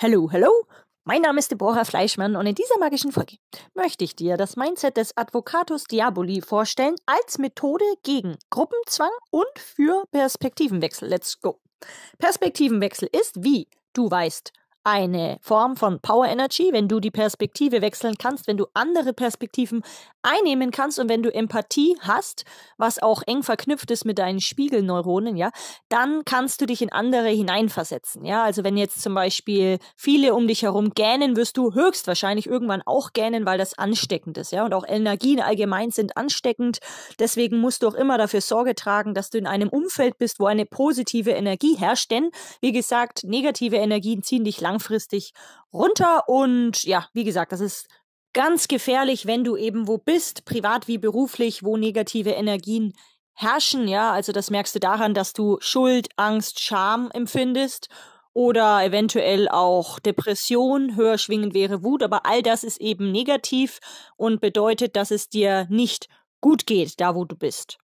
Hallo, hello! Mein Name ist Deborah Fleischmann und in dieser magischen Folge möchte ich dir das Mindset des Advocatus Diaboli vorstellen als Methode gegen Gruppenzwang und für Perspektivenwechsel. Let's go! Perspektivenwechsel ist, wie du weißt, eine Form von Power Energy, wenn du die Perspektive wechseln kannst, wenn du andere Perspektiven einnehmen kannst und wenn du Empathie hast, was auch eng verknüpft ist mit deinen Spiegelneuronen, ja, dann kannst du dich in andere hineinversetzen, ja. Also wenn jetzt zum Beispiel viele um dich herum gähnen, wirst du höchstwahrscheinlich irgendwann auch gähnen, weil das ansteckend ist, ja. Und auch Energien allgemein sind ansteckend. Deswegen musst du auch immer dafür Sorge tragen, dass du in einem Umfeld bist, wo eine positive Energie herrscht, denn wie gesagt, negative Energien ziehen dich langfristig langfristig runter. Und ja, wie gesagt, das ist ganz gefährlich, wenn du eben wo bist, privat wie beruflich, wo negative Energien herrschen. Ja, also das merkst du daran, dass du Schuld, Angst, Scham empfindest oder eventuell auch Depression, höher schwingend wäre Wut, aber all das ist eben negativ und bedeutet, dass es dir nicht gut geht, da wo du bist.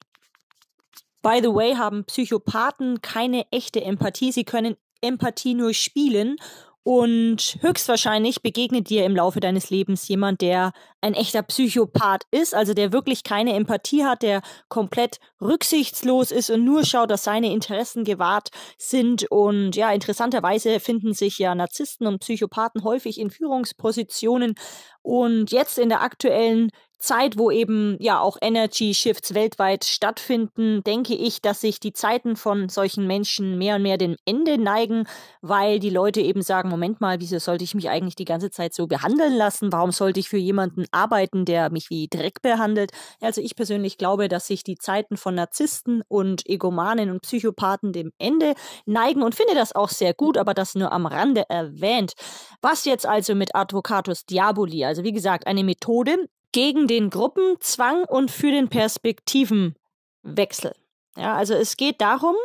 By the way, haben Psychopathen keine echte Empathie, sie können Empathie nur spielen und höchstwahrscheinlich begegnet dir im Laufe deines Lebens jemand, der ein echter Psychopath ist, also der wirklich keine Empathie hat, der komplett rücksichtslos ist und nur schaut, dass seine Interessen gewahrt sind. Und ja, interessanterweise finden sich ja Narzissten und Psychopathen häufig in Führungspositionen. Und jetzt in der aktuellen Zeit, wo eben ja auch Energy Shifts weltweit stattfinden, denke ich, dass sich die Zeiten von solchen Menschen mehr und mehr dem Ende neigen, weil die Leute eben sagen, Moment mal, wieso sollte ich mich eigentlich die ganze Zeit so behandeln lassen? Warum sollte ich für jemanden arbeiten, der mich wie Dreck behandelt? Also ich persönlich glaube, dass sich die Zeiten von Narzissten und Egomanen und Psychopathen dem Ende neigen und finde das auch sehr gut, aber das nur am Rande erwähnt. Was jetzt also mit Advocatus Diaboli, also wie gesagt, eine Methode, gegen den Gruppenzwang und für den Perspektivenwechsel. Ja, also es geht darum,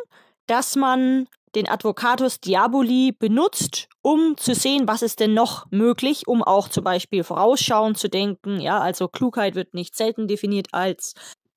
dass man den Advocatus Diaboli benutzt, um zu sehen, was ist denn noch möglich, um auch zum Beispiel vorausschauend zu denken. Ja, also Klugheit wird nicht selten definiert als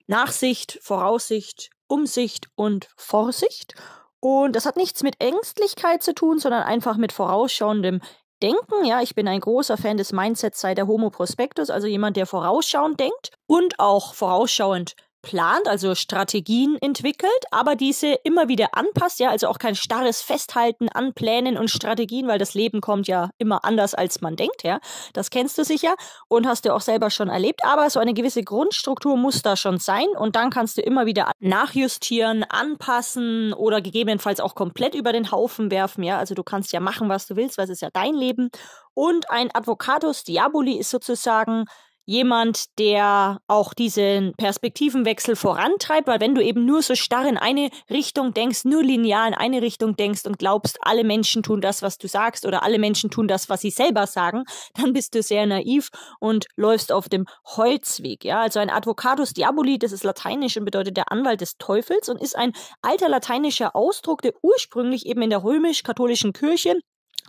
Nachsicht, Voraussicht, Umsicht und Vorsicht. Und das hat nichts mit Ängstlichkeit zu tun, sondern einfach mit vorausschauendem denken. Ja, ich bin ein großer Fan des Mindsets sei der Homo Prospectus, also jemand, der vorausschauend denkt und auch vorausschauend plant, also Strategien entwickelt, aber diese immer wieder anpasst, ja, also auch kein starres Festhalten an Plänen und Strategien, weil das Leben kommt ja immer anders, als man denkt, ja. Das kennst du sicher und hast du auch selber schon erlebt, aber so eine gewisse Grundstruktur muss da schon sein und dann kannst du immer wieder nachjustieren, anpassen oder gegebenenfalls auch komplett über den Haufen werfen, ja. Also du kannst ja machen, was du willst, weil es ist ja dein Leben. Und ein Advocatus Diaboli ist sozusagen jemand, der auch diesen Perspektivenwechsel vorantreibt, weil wenn du eben nur so starr in eine Richtung denkst, nur linear in eine Richtung denkst und glaubst, alle Menschen tun das, was du sagst oder alle Menschen tun das, was sie selber sagen, dann bist du sehr naiv und läufst auf dem Holzweg. Ja, also ein Advocatus Diaboli, das ist lateinisch und bedeutet der Anwalt des Teufels und ist ein alter lateinischer Ausdruck, der ursprünglich eben in der römisch-katholischen Kirche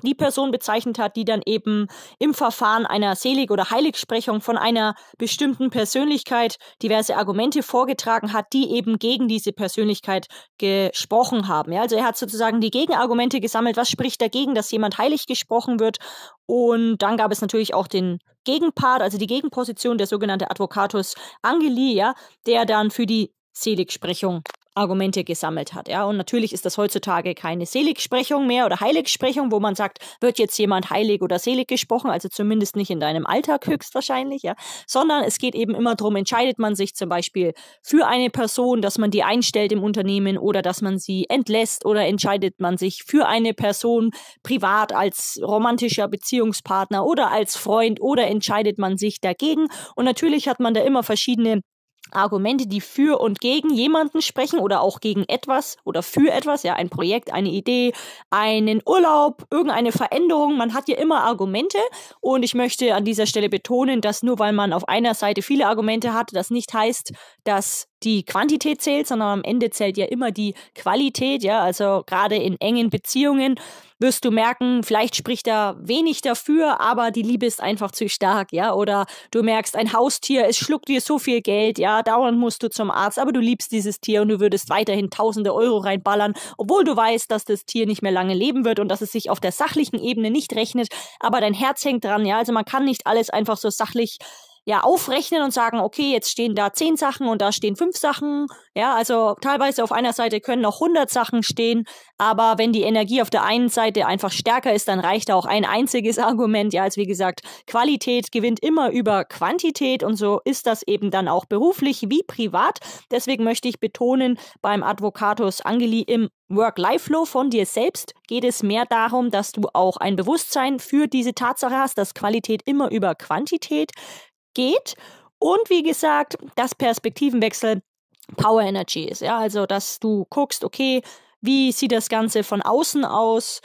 die Person bezeichnet hat, die dann eben im Verfahren einer Selig- oder Heiligsprechung von einer bestimmten Persönlichkeit diverse Argumente vorgetragen hat, die eben gegen diese Persönlichkeit gesprochen haben. Ja, also er hat sozusagen die Gegenargumente gesammelt, was spricht dagegen, dass jemand heilig gesprochen wird. Und dann gab es natürlich auch den Gegenpart, also die Gegenposition, der sogenannte Advocatus Angeli, ja, der dann für die Seligsprechung Argumente gesammelt hat. Ja, und natürlich ist das heutzutage keine Seligsprechung mehr oder Heiligsprechung, wo man sagt, wird jetzt jemand heilig oder selig gesprochen, also zumindest nicht in deinem Alltag höchstwahrscheinlich, ja, sondern es geht eben immer darum, entscheidet man sich zum Beispiel für eine Person, dass man die einstellt im Unternehmen oder dass man sie entlässt oder entscheidet man sich für eine Person privat als romantischer Beziehungspartner oder als Freund oder entscheidet man sich dagegen. Und natürlich hat man da immer verschiedene Argumente, die für und gegen jemanden sprechen oder auch gegen etwas oder für etwas, ja, ein Projekt, eine Idee, einen Urlaub, irgendeine Veränderung. Man hat ja immer Argumente und ich möchte an dieser Stelle betonen, dass nur weil man auf einer Seite viele Argumente hat, das nicht heißt, dass die Quantität zählt, sondern am Ende zählt ja immer die Qualität, ja. Also gerade in engen Beziehungen wirst du merken, vielleicht spricht er wenig dafür, aber die Liebe ist einfach zu stark, ja. Oder du merkst, ein Haustier, es schluckt dir so viel Geld, ja, dauernd musst du zum Arzt, aber du liebst dieses Tier und du würdest weiterhin tausende Euro reinballern, obwohl du weißt, dass das Tier nicht mehr lange leben wird und dass es sich auf der sachlichen Ebene nicht rechnet, aber dein Herz hängt dran, ja. Also man kann nicht alles einfach so sachlich ja aufrechnen und sagen, okay, jetzt stehen da zehn Sachen und da stehen fünf Sachen. Ja, also teilweise auf einer Seite können noch 100 Sachen stehen, aber wenn die Energie auf der einen Seite einfach stärker ist, dann reicht auch ein einziges Argument. Ja, als wie gesagt, Qualität gewinnt immer über Quantität und so ist das eben dann auch beruflich wie privat. Deswegen möchte ich betonen, beim Advocatus Angeli im Work-Life-Flow von dir selbst geht es mehr darum, dass du auch ein Bewusstsein für diese Tatsache hast, dass Qualität immer über Quantität geht. Und wie gesagt, das Perspektivenwechsel Power Energy ist. Ja, also dass du guckst, okay, wie sieht das Ganze von außen aus?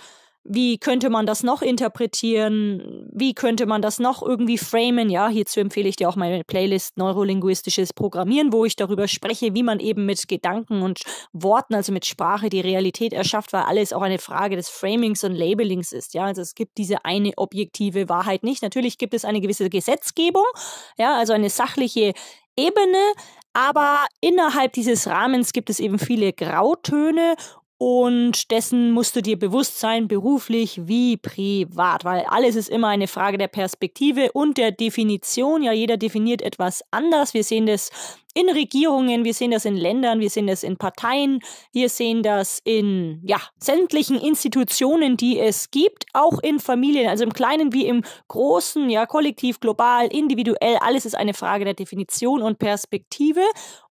wie könnte man das noch interpretieren? Wie könnte man das noch irgendwie framen? Ja, hierzu empfehle ich dir auch meine Playlist Neurolinguistisches Programmieren, wo ich darüber spreche, wie man eben mit Gedanken und Worten, also mit Sprache, die Realität erschafft, weil alles auch eine Frage des Framings und Labelings ist. Ja, also es gibt diese eine objektive Wahrheit nicht. Natürlich gibt es eine gewisse Gesetzgebung, ja, also eine sachliche Ebene, aber innerhalb dieses Rahmens gibt es eben viele Grautöne und dessen musst du dir bewusst sein, beruflich wie privat, weil alles ist immer eine Frage der Perspektive und der Definition. Ja, jeder definiert etwas anders. Wir sehen das in Regierungen, wir sehen das in Ländern, wir sehen das in Parteien, wir sehen das in, ja, sämtlichen Institutionen, die es gibt, auch in Familien, also im Kleinen wie im Großen, ja, kollektiv, global, individuell. Alles ist eine Frage der Definition und Perspektive.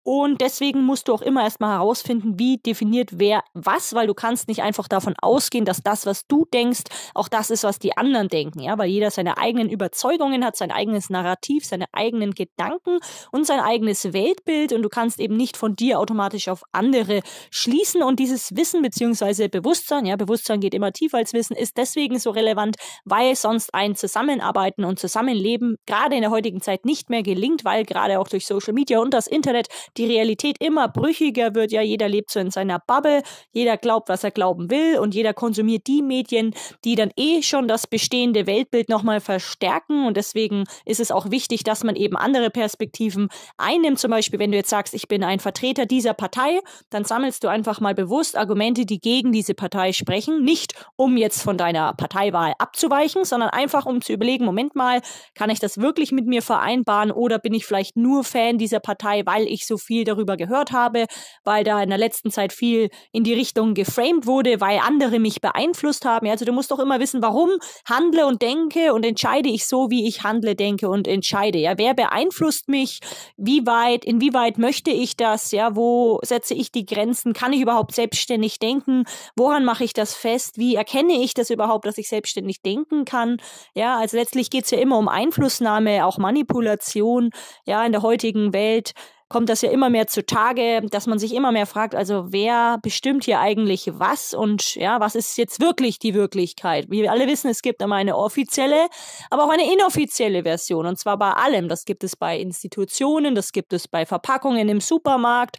Und deswegen musst du auch immer erstmal herausfinden, wie definiert wer was, weil du kannst nicht einfach davon ausgehen, dass das, was du denkst, auch das ist, was die anderen denken, ja, weil jeder seine eigenen Überzeugungen hat, sein eigenes Narrativ, seine eigenen Gedanken und sein eigenes Weltbild und du kannst eben nicht von dir automatisch auf andere schließen und dieses Wissen beziehungsweise Bewusstsein, ja, Bewusstsein geht immer tiefer als Wissen, ist deswegen so relevant, weil sonst ein Zusammenarbeiten und Zusammenleben gerade in der heutigen Zeit nicht mehr gelingt, weil gerade auch durch Social Media und das Internet die Realität immer brüchiger wird. Ja, jeder lebt so in seiner Bubble, jeder glaubt, was er glauben will und jeder konsumiert die Medien, die dann eh schon das bestehende Weltbild nochmal verstärken. Und deswegen ist es auch wichtig, dass man eben andere Perspektiven einnimmt. Zum Beispiel, wenn du jetzt sagst, ich bin ein Vertreter dieser Partei, dann sammelst du einfach mal bewusst Argumente, die gegen diese Partei sprechen. Nicht, um jetzt von deiner Parteiwahl abzuweichen, sondern einfach, um zu überlegen, Moment mal, kann ich das wirklich mit mir vereinbaren oder bin ich vielleicht nur Fan dieser Partei, weil ich so viel darüber gehört habe, weil da in der letzten Zeit viel in die Richtung geframed wurde, weil andere mich beeinflusst haben. Also du musst doch immer wissen, warum handle und denke und entscheide ich so, wie ich handle, denke und entscheide. Ja, wer beeinflusst mich? Wie weit, inwieweit möchte ich das? Ja, wo setze ich die Grenzen? Kann ich überhaupt selbstständig denken? Woran mache ich das fest? Wie erkenne ich das überhaupt, dass ich selbstständig denken kann? Ja, also letztlich geht es ja immer um Einflussnahme, auch Manipulation. Ja, in der heutigen Welt kommt das ja immer mehr zutage, dass man sich immer mehr fragt, also wer bestimmt hier eigentlich was und ja, was ist jetzt wirklich die Wirklichkeit? Wie wir alle wissen, es gibt immer eine offizielle, aber auch eine inoffizielle Version und zwar bei allem. Das gibt es bei Institutionen, das gibt es bei Verpackungen im Supermarkt.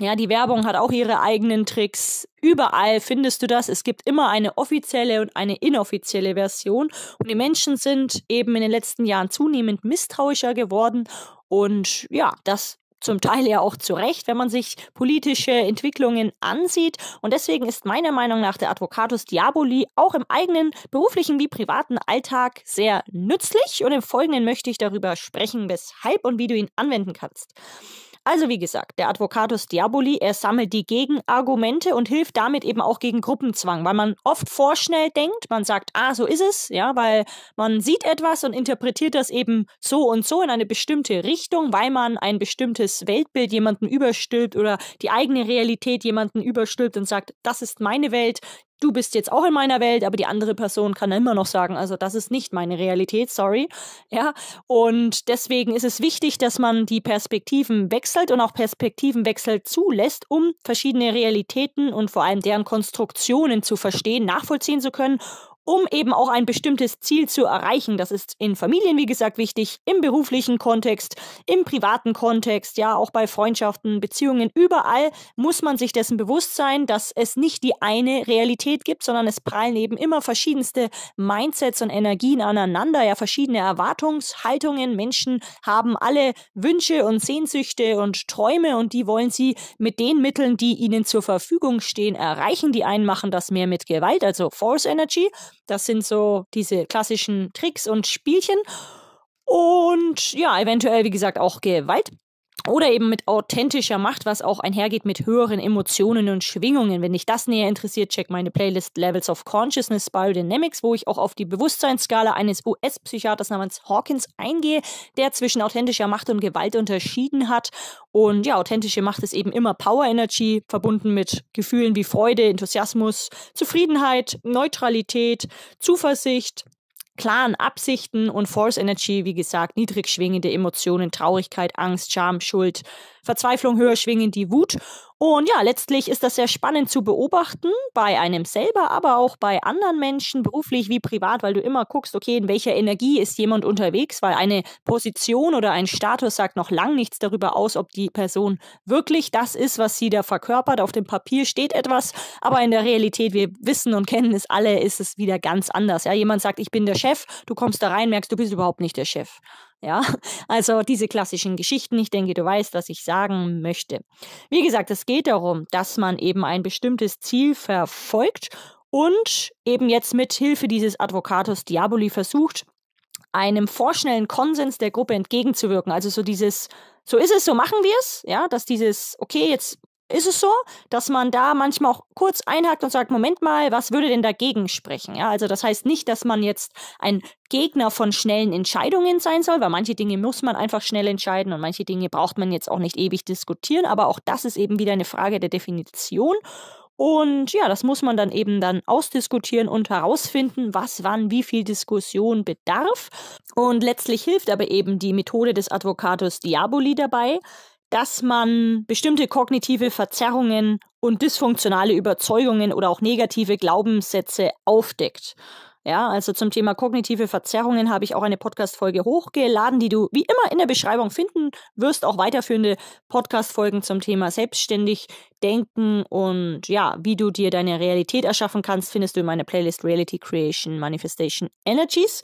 Ja, die Werbung hat auch ihre eigenen Tricks. Überall findest du das. Es gibt immer eine offizielle und eine inoffizielle Version. Und die Menschen sind eben in den letzten Jahren zunehmend misstrauischer geworden. Und ja, das zum Teil ja auch zu Recht, wenn man sich politische Entwicklungen ansieht. Und deswegen ist meiner Meinung nach der Advocatus Diaboli auch im eigenen beruflichen wie privaten Alltag sehr nützlich. Und im Folgenden möchte ich darüber sprechen, weshalb und wie du ihn anwenden kannst. Also wie gesagt, der Advocatus Diaboli, er sammelt die Gegenargumente und hilft damit eben auch gegen Gruppenzwang, weil man oft vorschnell denkt, man sagt, ah, so ist es, ja, weil man sieht etwas und interpretiert das eben so und so in eine bestimmte Richtung, weil man ein bestimmtes Weltbild jemanden überstülpt oder die eigene Realität jemanden überstülpt und sagt, das ist meine Welt, du bist jetzt auch in meiner Welt, aber die andere Person kann immer noch sagen, also das ist nicht meine Realität, sorry. Ja, und deswegen ist es wichtig, dass man die Perspektiven wechselt und auch Perspektivenwechsel zulässt, um verschiedene Realitäten und vor allem deren Konstruktionen zu verstehen, nachvollziehen zu können um eben auch ein bestimmtes Ziel zu erreichen. Das ist in Familien, wie gesagt, wichtig, im beruflichen Kontext, im privaten Kontext, ja, auch bei Freundschaften, Beziehungen, überall muss man sich dessen bewusst sein, dass es nicht die eine Realität gibt, sondern es prallen eben immer verschiedenste Mindsets und Energien aneinander, ja, verschiedene Erwartungshaltungen. Menschen haben alle Wünsche und Sehnsüchte und Träume und die wollen sie mit den Mitteln, die ihnen zur Verfügung stehen, erreichen. Die einen machen das mehr mit Gewalt, also Force Energy das sind so diese klassischen Tricks und Spielchen. Und ja, eventuell, wie gesagt, auch Gewalt. Oder eben mit authentischer Macht, was auch einhergeht mit höheren Emotionen und Schwingungen. Wenn dich das näher interessiert, check meine Playlist Levels of Consciousness Biodynamics, wo ich auch auf die Bewusstseinsskala eines US-Psychiaters namens Hawkins eingehe, der zwischen authentischer Macht und Gewalt unterschieden hat. Und ja, authentische Macht ist eben immer Power Energy, verbunden mit Gefühlen wie Freude, Enthusiasmus, Zufriedenheit, Neutralität, Zuversicht, klaren Absichten und Force Energy, wie gesagt, niedrig schwingende Emotionen, Traurigkeit, Angst, Scham, Schuld, Verzweiflung höher schwingen die Wut. Und ja, letztlich ist das sehr spannend zu beobachten, bei einem selber, aber auch bei anderen Menschen, beruflich wie privat, weil du immer guckst, okay, in welcher Energie ist jemand unterwegs, weil eine Position oder ein Status sagt noch lang nichts darüber aus, ob die Person wirklich das ist, was sie da verkörpert. Auf dem Papier steht etwas, aber in der Realität, wir wissen und kennen es alle, ist es wieder ganz anders. Ja, jemand sagt, ich bin der Chef, du kommst da rein, merkst, du bist überhaupt nicht der Chef. Ja, also diese klassischen Geschichten. Ich denke, du weißt, was ich sagen möchte. Wie gesagt, es geht darum, dass man eben ein bestimmtes Ziel verfolgt und eben jetzt mit Hilfe dieses Advocatus Diaboli versucht, einem vorschnellen Konsens der Gruppe entgegenzuwirken. Also so dieses, so ist es, so machen wir es, ja, dass dieses, okay, jetzt ist es so, dass man da manchmal auch kurz einhakt und sagt, Moment mal, was würde denn dagegen sprechen? Ja, also das heißt nicht, dass man jetzt ein Gegner von schnellen Entscheidungen sein soll, weil manche Dinge muss man einfach schnell entscheiden und manche Dinge braucht man jetzt auch nicht ewig diskutieren, aber auch das ist eben wieder eine Frage der Definition. Und ja, das muss man dann eben dann ausdiskutieren und herausfinden, was wann wie viel Diskussion bedarf. Und letztlich hilft aber eben die Methode des Advocatus Diaboli dabei, dass man bestimmte kognitive Verzerrungen und dysfunktionale Überzeugungen oder auch negative Glaubenssätze aufdeckt. Ja, also zum Thema kognitive Verzerrungen habe ich auch eine Podcast-Folge hochgeladen, die du wie immer in der Beschreibung finden wirst. Auch weiterführende Podcast-Folgen zum Thema selbstständig denken und ja, wie du dir deine Realität erschaffen kannst, findest du in meiner Playlist Reality Creation Manifestation Energies.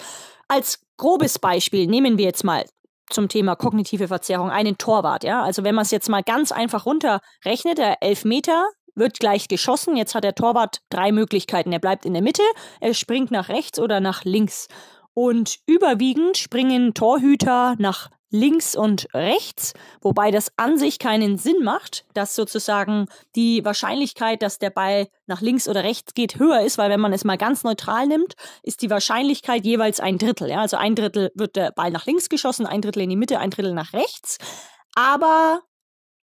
Als grobes Beispiel nehmen wir jetzt mal zum Thema kognitive Verzerrung einen Torwart. Ja? Also wenn man es jetzt mal ganz einfach runterrechnet, der Elfmeter wird gleich geschossen. Jetzt hat der Torwart drei Möglichkeiten. Er bleibt in der Mitte, er springt nach rechts oder nach links. Und überwiegend springen Torhüter nach links und rechts, wobei das an sich keinen Sinn macht, dass sozusagen die Wahrscheinlichkeit, dass der Ball nach links oder rechts geht, höher ist, weil wenn man es mal ganz neutral nimmt, ist die Wahrscheinlichkeit jeweils ein Drittel. Ja? Also ein Drittel wird der Ball nach links geschossen, ein Drittel in die Mitte, ein Drittel nach rechts. Aber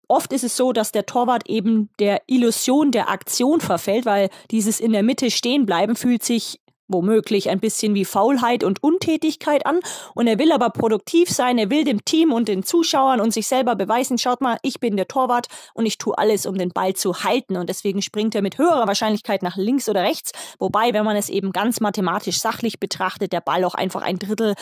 oft ist es so, dass der Torwart eben der Illusion der Aktion verfällt, weil dieses in der Mitte stehen bleiben fühlt sich womöglich ein bisschen wie Faulheit und Untätigkeit an und er will aber produktiv sein, er will dem Team und den Zuschauern und sich selber beweisen, schaut mal, ich bin der Torwart und ich tue alles, um den Ball zu halten und deswegen springt er mit höherer Wahrscheinlichkeit nach links oder rechts, wobei, wenn man es eben ganz mathematisch sachlich betrachtet, der Ball auch einfach ein Drittel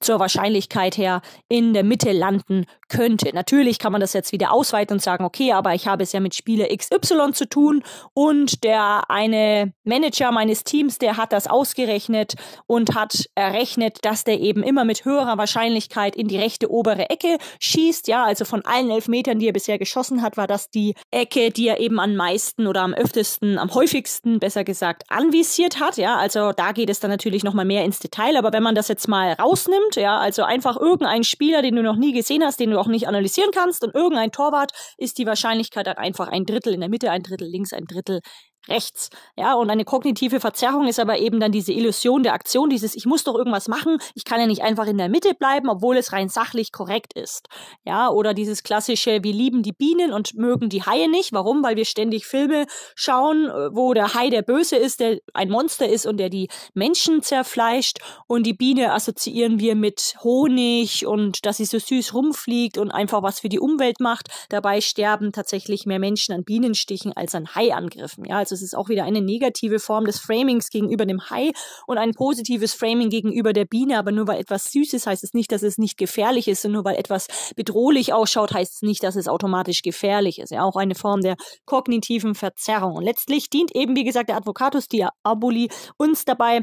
zur Wahrscheinlichkeit her in der Mitte landen könnte. Natürlich kann man das jetzt wieder ausweiten und sagen, okay, aber ich habe es ja mit Spieler XY zu tun und der eine Manager meines Teams, der hat das ausgerechnet und hat errechnet, dass der eben immer mit höherer Wahrscheinlichkeit in die rechte obere Ecke schießt. Ja, also von allen elf Metern, die er bisher geschossen hat, war das die Ecke, die er eben am meisten oder am öftesten, am häufigsten, besser gesagt, anvisiert hat. Ja, also da geht es dann natürlich nochmal mehr ins Detail. Aber wenn man das jetzt mal rausnimmt, gut, ja. Also einfach irgendein Spieler, den du noch nie gesehen hast, den du auch nicht analysieren kannst und irgendein Torwart ist die Wahrscheinlichkeit dann einfach ein Drittel in der Mitte, ein Drittel links, ein Drittel rechts. Ja, und eine kognitive Verzerrung ist aber eben dann diese Illusion der Aktion, dieses ich muss doch irgendwas machen, ich kann ja nicht einfach in der Mitte bleiben, obwohl es rein sachlich korrekt ist. Ja, oder dieses klassische wir lieben die Bienen und mögen die Haie nicht. Warum? Weil wir ständig Filme schauen, äh, wo der Hai der böse ist, der ein Monster ist und der die Menschen zerfleischt und die Biene assoziieren wir mit Honig und dass sie so süß rumfliegt und einfach was für die Umwelt macht. Dabei sterben tatsächlich mehr Menschen an Bienenstichen als an Haiangriffen. Ja, also das ist auch wieder eine negative Form des Framings gegenüber dem Hai und ein positives Framing gegenüber der Biene. Aber nur weil etwas süß ist, heißt es nicht, dass es nicht gefährlich ist. Und nur weil etwas bedrohlich ausschaut, heißt es nicht, dass es automatisch gefährlich ist. Ja, auch eine Form der kognitiven Verzerrung. Und letztlich dient eben, wie gesagt, der Advocatus Diaboli uns dabei,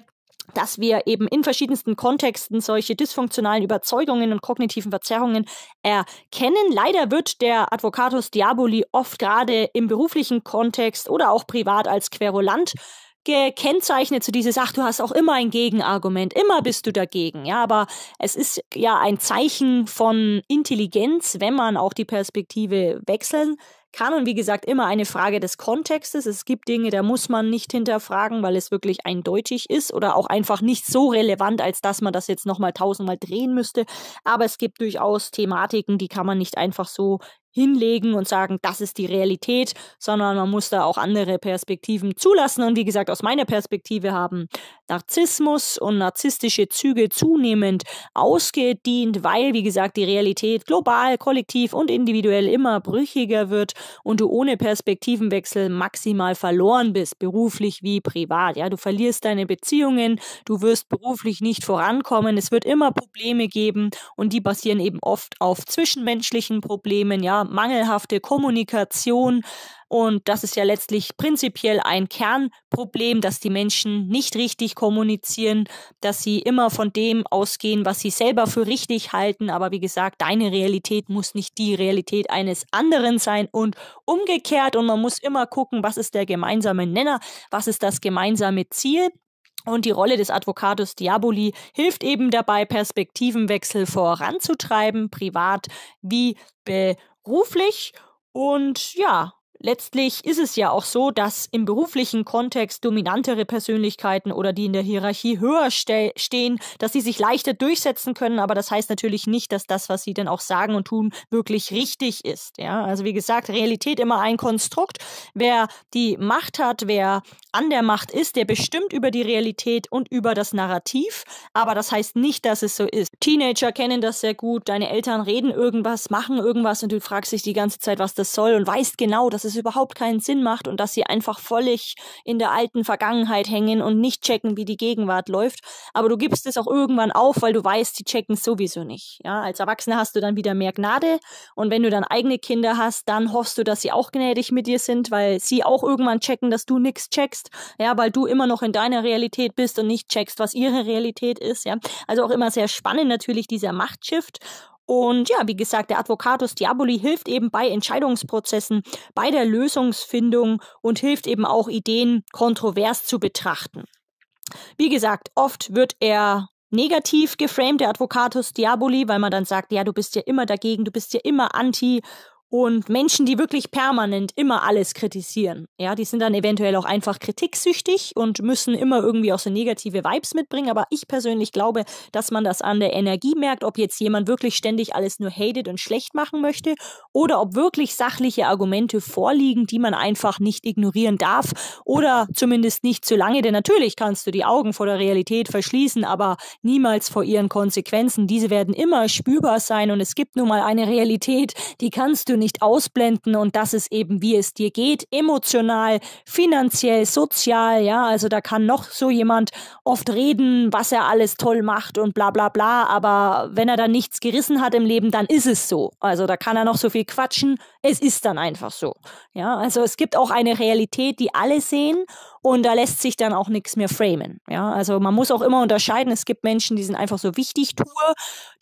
dass wir eben in verschiedensten Kontexten solche dysfunktionalen Überzeugungen und kognitiven Verzerrungen erkennen. Leider wird der Advocatus Diaboli oft gerade im beruflichen Kontext oder auch privat als querulant gekennzeichnet zu dieses, ach, du hast auch immer ein Gegenargument, immer bist du dagegen. Ja, aber es ist ja ein Zeichen von Intelligenz, wenn man auch die Perspektive wechseln kann. Und wie gesagt, immer eine Frage des Kontextes. Es gibt Dinge, da muss man nicht hinterfragen, weil es wirklich eindeutig ist oder auch einfach nicht so relevant, als dass man das jetzt nochmal tausendmal drehen müsste. Aber es gibt durchaus Thematiken, die kann man nicht einfach so hinlegen und sagen, das ist die Realität, sondern man muss da auch andere Perspektiven zulassen. Und wie gesagt, aus meiner Perspektive haben Narzissmus und narzisstische Züge zunehmend ausgedient, weil, wie gesagt, die Realität global, kollektiv und individuell immer brüchiger wird und du ohne Perspektivenwechsel maximal verloren bist, beruflich wie privat. Ja, du verlierst deine Beziehungen, du wirst beruflich nicht vorankommen, es wird immer Probleme geben und die basieren eben oft auf zwischenmenschlichen Problemen, ja, mangelhafte Kommunikation. Und das ist ja letztlich prinzipiell ein Kernproblem, dass die Menschen nicht richtig kommunizieren, dass sie immer von dem ausgehen, was sie selber für richtig halten. Aber wie gesagt, deine Realität muss nicht die Realität eines anderen sein und umgekehrt. Und man muss immer gucken, was ist der gemeinsame Nenner, was ist das gemeinsame Ziel. Und die Rolle des Advocatus Diaboli hilft eben dabei, Perspektivenwechsel voranzutreiben, privat wie be beruflich und ja, Letztlich ist es ja auch so, dass im beruflichen Kontext dominantere Persönlichkeiten oder die in der Hierarchie höher ste stehen, dass sie sich leichter durchsetzen können, aber das heißt natürlich nicht, dass das, was sie dann auch sagen und tun, wirklich richtig ist. Ja? Also wie gesagt, Realität immer ein Konstrukt. Wer die Macht hat, wer an der Macht ist, der bestimmt über die Realität und über das Narrativ, aber das heißt nicht, dass es so ist. Teenager kennen das sehr gut, deine Eltern reden irgendwas, machen irgendwas und du fragst dich die ganze Zeit, was das soll und weißt genau, dass es es überhaupt keinen Sinn macht und dass sie einfach völlig in der alten Vergangenheit hängen und nicht checken, wie die Gegenwart läuft. Aber du gibst es auch irgendwann auf, weil du weißt, die checken sowieso nicht. Ja, als Erwachsener hast du dann wieder mehr Gnade und wenn du dann eigene Kinder hast, dann hoffst du, dass sie auch gnädig mit dir sind, weil sie auch irgendwann checken, dass du nichts checkst. Ja, weil du immer noch in deiner Realität bist und nicht checkst, was ihre Realität ist. Ja, also auch immer sehr spannend natürlich dieser Machtshift und ja, wie gesagt, der Advocatus Diaboli hilft eben bei Entscheidungsprozessen, bei der Lösungsfindung und hilft eben auch Ideen kontrovers zu betrachten. Wie gesagt, oft wird er negativ geframed, der Advocatus Diaboli, weil man dann sagt, ja, du bist ja immer dagegen, du bist ja immer anti und Menschen, die wirklich permanent immer alles kritisieren, ja, die sind dann eventuell auch einfach kritiksüchtig und müssen immer irgendwie auch so negative Vibes mitbringen. Aber ich persönlich glaube, dass man das an der Energie merkt, ob jetzt jemand wirklich ständig alles nur hatet und schlecht machen möchte oder ob wirklich sachliche Argumente vorliegen, die man einfach nicht ignorieren darf oder zumindest nicht zu lange. Denn natürlich kannst du die Augen vor der Realität verschließen, aber niemals vor ihren Konsequenzen. Diese werden immer spürbar sein und es gibt nun mal eine Realität, die kannst du nicht ausblenden und das ist eben, wie es dir geht, emotional, finanziell, sozial, ja, also da kann noch so jemand oft reden, was er alles toll macht und bla bla bla, aber wenn er dann nichts gerissen hat im Leben, dann ist es so. Also da kann er noch so viel quatschen, es ist dann einfach so. Ja, also es gibt auch eine Realität, die alle sehen und da lässt sich dann auch nichts mehr framen. Ja, also man muss auch immer unterscheiden, es gibt Menschen, die sind einfach so wichtig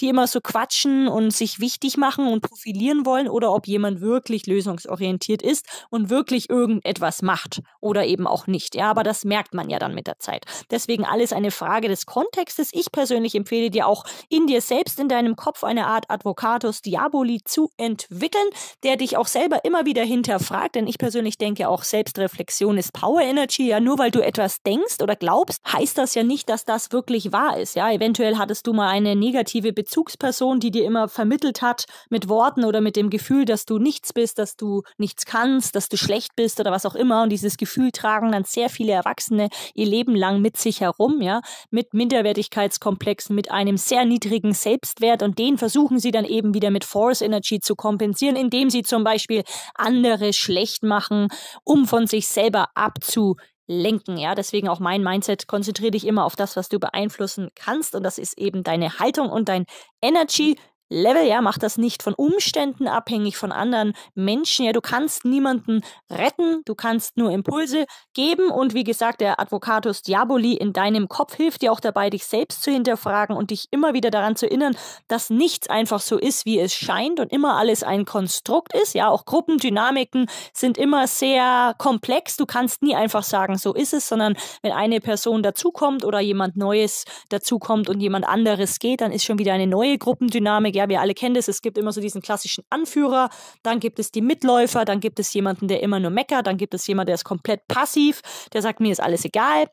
die immer so quatschen und sich wichtig machen und profilieren wollen oder ob jemand wirklich lösungsorientiert ist und wirklich irgendetwas macht oder eben auch nicht. Ja, aber das merkt man ja dann mit der Zeit. Deswegen alles eine Frage des Kontextes. Ich persönlich empfehle dir auch in dir selbst, in deinem Kopf eine Art Advocatus Diaboli zu entwickeln, der dich auch selber immer wieder hinterfragt. Denn ich persönlich denke auch, Selbstreflexion ist Power Energy. Ja, nur weil du etwas denkst oder glaubst, heißt das ja nicht, dass das wirklich wahr ist. Ja, eventuell hattest du mal eine negative Bezugsperson, die dir immer vermittelt hat mit Worten oder mit dem Gefühl, dass dass du nichts bist, dass du nichts kannst, dass du schlecht bist oder was auch immer. Und dieses Gefühl tragen dann sehr viele Erwachsene ihr Leben lang mit sich herum, ja, mit Minderwertigkeitskomplexen, mit einem sehr niedrigen Selbstwert. Und den versuchen sie dann eben wieder mit Force Energy zu kompensieren, indem sie zum Beispiel andere schlecht machen, um von sich selber abzu lenken. Ja, deswegen auch mein Mindset. Konzentriere dich immer auf das, was du beeinflussen kannst. Und das ist eben deine Haltung und dein Energy Level, ja, mach das nicht von Umständen abhängig, von anderen Menschen, ja, du kannst niemanden retten, du kannst nur Impulse geben und wie gesagt, der Advocatus Diaboli in deinem Kopf hilft dir auch dabei, dich selbst zu hinterfragen und dich immer wieder daran zu erinnern, dass nichts einfach so ist, wie es scheint und immer alles ein Konstrukt ist, ja, auch Gruppendynamiken sind immer sehr komplex, du kannst nie einfach sagen, so ist es, sondern wenn eine Person dazukommt oder jemand Neues dazukommt und jemand anderes geht, dann ist schon wieder eine neue Gruppendynamik, ja, wir alle kennen das, es gibt immer so diesen klassischen Anführer, dann gibt es die Mitläufer, dann gibt es jemanden, der immer nur meckert, dann gibt es jemanden, der ist komplett passiv, der sagt, mir ist alles egal.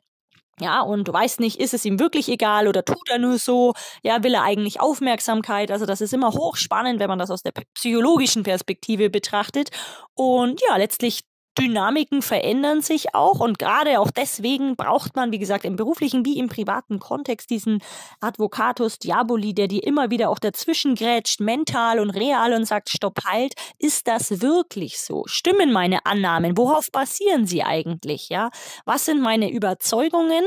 Ja, und weiß nicht, ist es ihm wirklich egal oder tut er nur so? Ja, will er eigentlich Aufmerksamkeit? Also das ist immer hochspannend, wenn man das aus der psychologischen Perspektive betrachtet. Und ja, letztlich Dynamiken verändern sich auch und gerade auch deswegen braucht man, wie gesagt, im beruflichen wie im privaten Kontext diesen Advocatus Diaboli, der dir immer wieder auch dazwischen grätscht, mental und real und sagt, stopp, halt, ist das wirklich so? Stimmen meine Annahmen? Worauf basieren sie eigentlich? Ja? Was sind meine Überzeugungen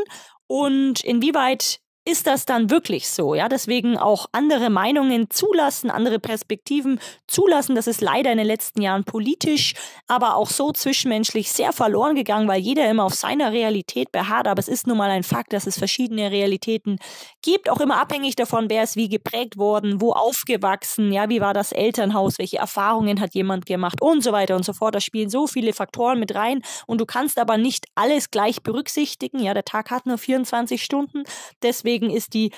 und inwieweit ist das dann wirklich so? Ja, deswegen auch andere Meinungen zulassen, andere Perspektiven zulassen. Das ist leider in den letzten Jahren politisch, aber auch so zwischenmenschlich sehr verloren gegangen, weil jeder immer auf seiner Realität beharrt. Aber es ist nun mal ein Fakt, dass es verschiedene Realitäten gibt, auch immer abhängig davon, wer ist wie geprägt worden, wo aufgewachsen, ja, wie war das Elternhaus, welche Erfahrungen hat jemand gemacht und so weiter und so fort. Da spielen so viele Faktoren mit rein und du kannst aber nicht alles gleich berücksichtigen. Ja, der Tag hat nur 24 Stunden, deswegen Deswegen ist die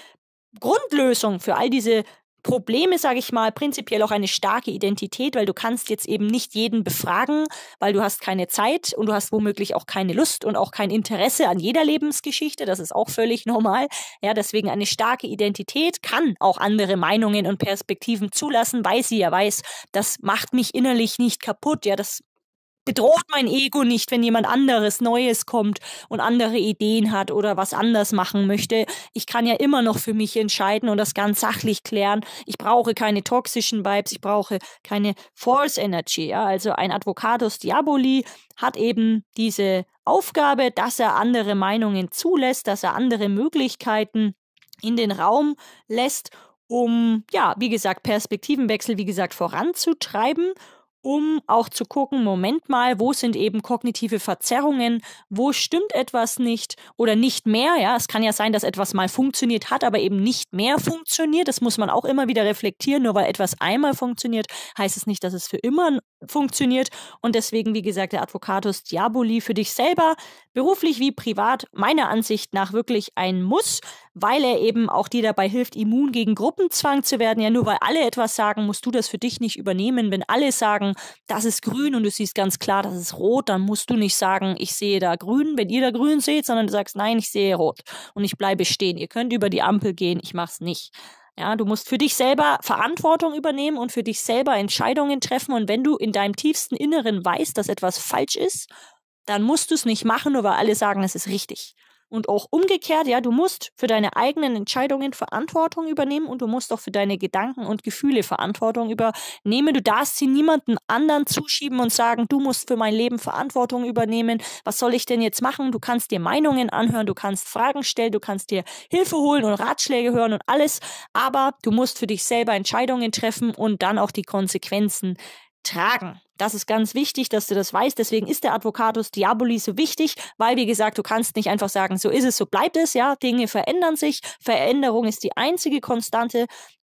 Grundlösung für all diese Probleme, sage ich mal, prinzipiell auch eine starke Identität, weil du kannst jetzt eben nicht jeden befragen, weil du hast keine Zeit und du hast womöglich auch keine Lust und auch kein Interesse an jeder Lebensgeschichte. Das ist auch völlig normal. Ja, deswegen eine starke Identität kann auch andere Meinungen und Perspektiven zulassen, weil sie ja weiß, das macht mich innerlich nicht kaputt. Ja, das bedroht mein Ego nicht, wenn jemand anderes Neues kommt und andere Ideen hat oder was anders machen möchte. Ich kann ja immer noch für mich entscheiden und das ganz sachlich klären. Ich brauche keine toxischen Vibes, ich brauche keine False Energy. Ja? Also ein Advocatus Diaboli hat eben diese Aufgabe, dass er andere Meinungen zulässt, dass er andere Möglichkeiten in den Raum lässt, um, ja, wie gesagt, Perspektivenwechsel, wie gesagt, voranzutreiben um auch zu gucken, Moment mal, wo sind eben kognitive Verzerrungen, wo stimmt etwas nicht oder nicht mehr, ja, es kann ja sein, dass etwas mal funktioniert hat, aber eben nicht mehr funktioniert, das muss man auch immer wieder reflektieren, nur weil etwas einmal funktioniert, heißt es nicht, dass es für immer funktioniert und deswegen, wie gesagt, der Advocatus Diaboli für dich selber, beruflich wie privat, meiner Ansicht nach wirklich ein Muss, weil er eben auch dir dabei hilft, immun gegen Gruppenzwang zu werden. Ja, nur weil alle etwas sagen, musst du das für dich nicht übernehmen. Wenn alle sagen, das ist grün und du siehst ganz klar, das ist rot, dann musst du nicht sagen, ich sehe da grün, wenn ihr da grün seht, sondern du sagst, nein, ich sehe rot und ich bleibe stehen. Ihr könnt über die Ampel gehen, ich mach's nicht. Ja, du musst für dich selber Verantwortung übernehmen und für dich selber Entscheidungen treffen. Und wenn du in deinem tiefsten Inneren weißt, dass etwas falsch ist, dann musst du es nicht machen, nur weil alle sagen, es ist richtig. Und auch umgekehrt, ja, du musst für deine eigenen Entscheidungen Verantwortung übernehmen und du musst auch für deine Gedanken und Gefühle Verantwortung übernehmen. Du darfst sie niemandem anderen zuschieben und sagen, du musst für mein Leben Verantwortung übernehmen. Was soll ich denn jetzt machen? Du kannst dir Meinungen anhören, du kannst Fragen stellen, du kannst dir Hilfe holen und Ratschläge hören und alles. Aber du musst für dich selber Entscheidungen treffen und dann auch die Konsequenzen tragen. Das ist ganz wichtig, dass du das weißt. Deswegen ist der Advocatus Diaboli so wichtig, weil, wie gesagt, du kannst nicht einfach sagen, so ist es, so bleibt es. Ja, Dinge verändern sich. Veränderung ist die einzige Konstante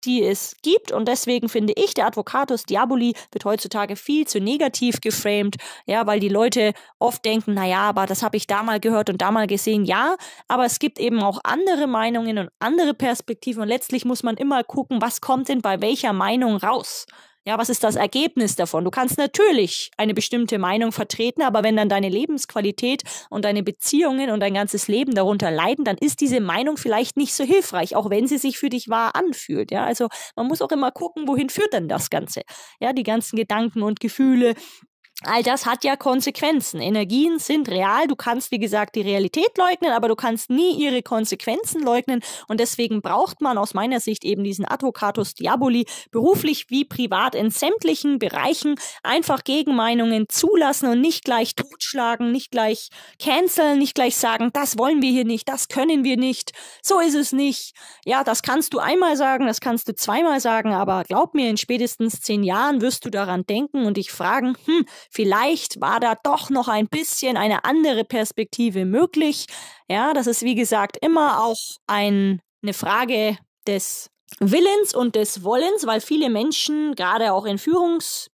die es gibt. Und deswegen finde ich, der Advocatus Diaboli wird heutzutage viel zu negativ geframed, ja, weil die Leute oft denken, naja, aber das habe ich da mal gehört und da mal gesehen, ja, aber es gibt eben auch andere Meinungen und andere Perspektiven und letztlich muss man immer gucken, was kommt denn bei welcher Meinung raus. Ja, was ist das Ergebnis davon? Du kannst natürlich eine bestimmte Meinung vertreten, aber wenn dann deine Lebensqualität und deine Beziehungen und dein ganzes Leben darunter leiden, dann ist diese Meinung vielleicht nicht so hilfreich, auch wenn sie sich für dich wahr anfühlt. Ja, also man muss auch immer gucken, wohin führt denn das Ganze? Ja, die ganzen Gedanken und Gefühle, all das hat ja Konsequenzen. Energien sind real. Du kannst, wie gesagt, die Realität leugnen, aber du kannst nie ihre Konsequenzen leugnen. Und deswegen braucht man aus meiner Sicht eben diesen Advocatus Diaboli beruflich wie privat in sämtlichen Bereichen einfach Gegenmeinungen zulassen und nicht gleich totschlagen, nicht gleich canceln, nicht gleich sagen, das wollen wir hier nicht, das können wir nicht, so ist es nicht. Ja, das kannst du einmal sagen, das kannst du zweimal sagen, aber glaub mir, in spätestens zehn Jahren wirst du daran denken und dich fragen, hm, Vielleicht war da doch noch ein bisschen eine andere Perspektive möglich. Ja, das ist wie gesagt immer auch ein, eine Frage des Willens und des Wollens, weil viele Menschen, gerade auch in Führungs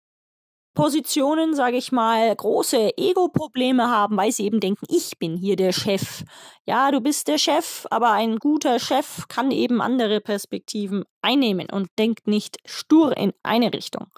Positionen, sage ich mal, große Ego-Probleme haben, weil sie eben denken, ich bin hier der Chef. Ja, du bist der Chef, aber ein guter Chef kann eben andere Perspektiven einnehmen und denkt nicht stur in eine Richtung.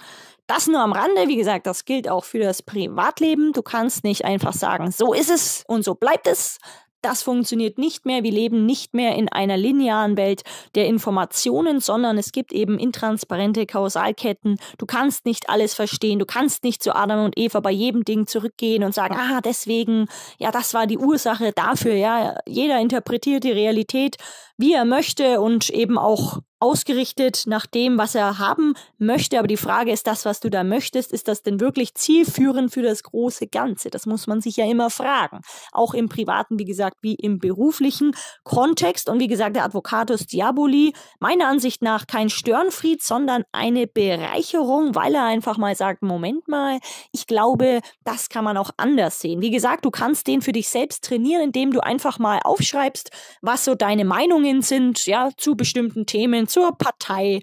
Das nur am Rande, wie gesagt, das gilt auch für das Privatleben. Du kannst nicht einfach sagen, so ist es und so bleibt es. Das funktioniert nicht mehr. Wir leben nicht mehr in einer linearen Welt der Informationen, sondern es gibt eben intransparente Kausalketten. Du kannst nicht alles verstehen. Du kannst nicht zu Adam und Eva bei jedem Ding zurückgehen und sagen, ah, deswegen, ja, das war die Ursache dafür. Ja, jeder interpretiert die Realität, wie er möchte und eben auch ausgerichtet nach dem, was er haben möchte. Aber die Frage ist, das, was du da möchtest, ist das denn wirklich zielführend für das große Ganze? Das muss man sich ja immer fragen. Auch im privaten, wie gesagt, wie im beruflichen Kontext. Und wie gesagt, der Advocatus Diaboli, meiner Ansicht nach kein Störenfried, sondern eine Bereicherung, weil er einfach mal sagt, Moment mal, ich glaube, das kann man auch anders sehen. Wie gesagt, du kannst den für dich selbst trainieren, indem du einfach mal aufschreibst, was so deine Meinungen sind, ja, zu bestimmten Themen zur Partei,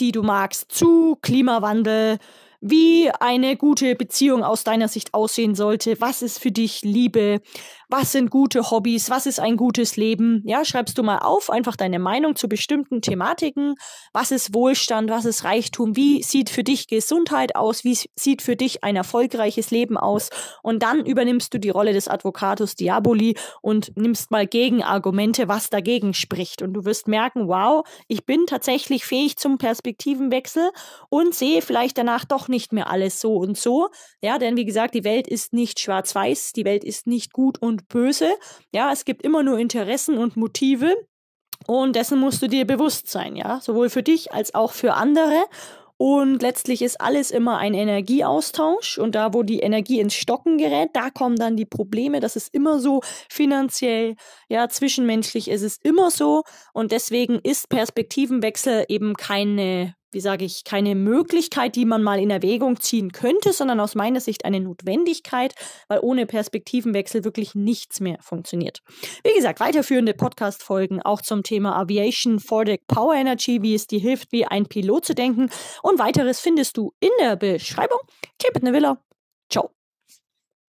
die du magst, zu Klimawandel, wie eine gute Beziehung aus deiner Sicht aussehen sollte. Was ist für dich Liebe? Was sind gute Hobbys? Was ist ein gutes Leben? Ja, schreibst du mal auf, einfach deine Meinung zu bestimmten Thematiken. Was ist Wohlstand? Was ist Reichtum? Wie sieht für dich Gesundheit aus? Wie sieht für dich ein erfolgreiches Leben aus? Und dann übernimmst du die Rolle des Advocatus Diaboli und nimmst mal Gegenargumente, was dagegen spricht. Und du wirst merken, wow, ich bin tatsächlich fähig zum Perspektivenwechsel und sehe vielleicht danach doch nicht mehr alles so und so. Ja, denn wie gesagt, die Welt ist nicht schwarz-weiß, die Welt ist nicht gut und böse. Ja, es gibt immer nur Interessen und Motive. Und dessen musst du dir bewusst sein, ja, sowohl für dich als auch für andere. Und letztlich ist alles immer ein Energieaustausch. Und da, wo die Energie ins Stocken gerät, da kommen dann die Probleme. Das ist immer so finanziell, ja, zwischenmenschlich ist es immer so. Und deswegen ist Perspektivenwechsel eben keine wie sage ich, keine Möglichkeit, die man mal in Erwägung ziehen könnte, sondern aus meiner Sicht eine Notwendigkeit, weil ohne Perspektivenwechsel wirklich nichts mehr funktioniert. Wie gesagt, weiterführende Podcast-Folgen auch zum Thema Aviation, Fordic Power Energy, wie es dir hilft, wie ein Pilot zu denken und weiteres findest du in der Beschreibung. Keep it in the Villa. Ciao.